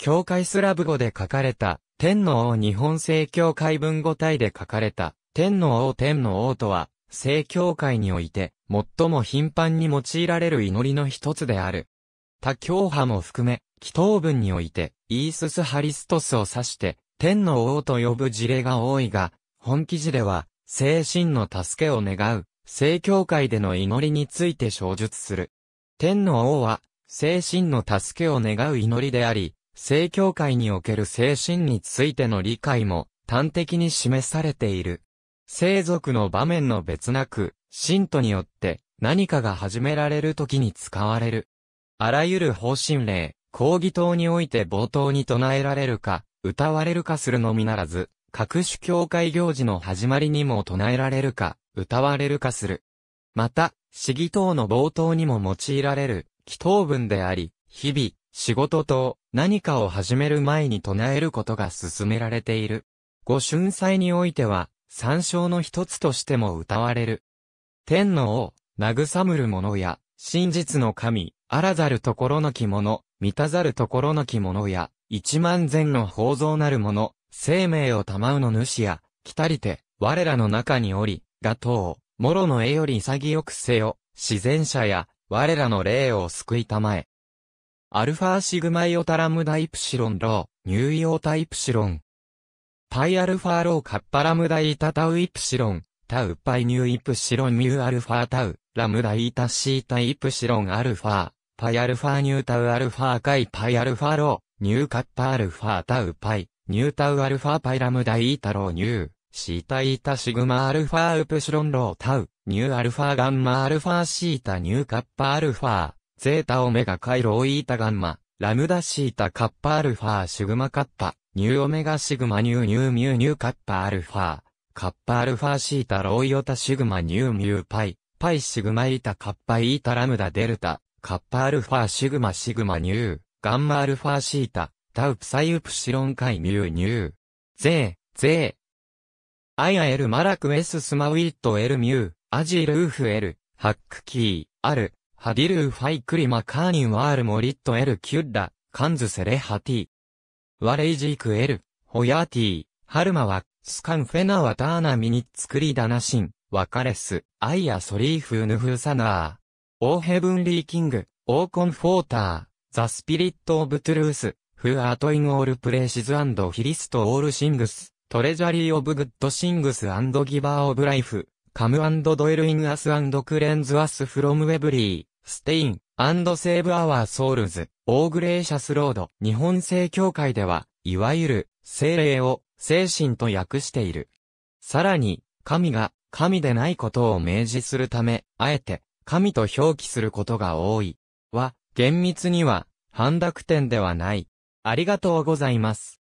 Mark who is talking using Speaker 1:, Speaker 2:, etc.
Speaker 1: 教会スラブ語で書かれた、天の王日本正教会文語体で書かれた、天の王天の王とは、正教会において、最も頻繁に用いられる祈りの一つである。他教派も含め、祈祷文において、イーススハリストスを指して、天の王と呼ぶ事例が多いが、本記事では、精神の助けを願う、正教会での祈りについて詳述する。天の王は、精神の助けを願う祈りであり、正教会における精神についての理解も端的に示されている。生族の場面の別なく、信徒によって何かが始められる時に使われる。あらゆる方針令、講義等において冒頭に唱えられるか、歌われるかするのみならず、各種教会行事の始まりにも唱えられるか、歌われるかする。また、市議等の冒頭にも用いられる、祈祷文であり、日々、仕事と何かを始める前に唱えることが勧められている。ご春祭においては、参照の一つとしても歌われる。天皇王、慰むる者や、真実の神、あらざるところの着物、満たざるところの着物や、一万千の宝蔵なる者、生命を賜うの主や、来たりて、我らの中におり、が等、もろの絵より潔くせよ、自然者や、我らの霊を救いたまえ。アルファシグマイオタラムダイプシロンロー、ニューヨータイプシロン。パイアルファローカッパラムダイタタウイプシロン、タウパイニューイプシロンミューアルファタウ、ラムダイタシータイプシロンアルファ、パイアルファニュータウアルファカイパイアルファロー、ニューカッパアルファタウパイ、ニュータウアルファパイラムダイタローニュー、シータイタシグマアルファウプシロンロータウ、ニューアルファガンマアルファシータニューカッパアルファ、ゼータオメガカイロイータガンマ、ラムダシータカッパアルファーシグマカッパ、ニューオメガシグマニューニューミューニューカッパアルファ、カッパアルファシータロイオタシグマニューミューパイ、パイシグマイータカッパイータラムダデルタ、カッパアルファシグマシグマニュー、ガンマアルファシータ、タウプサイウプシロンカイミューニュー、ゼー、ゼー。アイアエルマラクエススマウィットエルミュー、アジールウフエル、ハックキー、アル、ハディルーファイクリマカーニンワールモリットエルキュッラ、カンズセレハティ。ワレイジークエル、ホヤーティー、ハルマワ、スカンフェナワターナミニッツクリダナシン、ワカレス、アイアソリーフーヌフーサナー。オーヘブンリーキング、オーコンフォーター、ザスピリットオブトゥルース、フーアートインオールプレイシズヒリストオールシングス、トレジャリーオブグッドシングスギバーオブライフ、カムドエルインアスクレンズアスフロムウェブリー。ステイン、アンドセーブアワーソウルズ、オーグレーシャスロード、日本聖教会では、いわゆる、精霊を、精神と訳している。さらに、神が、神でないことを明示するため、あえて、神と表記することが多い。は、厳密には、半濁点ではない。ありがとうございます。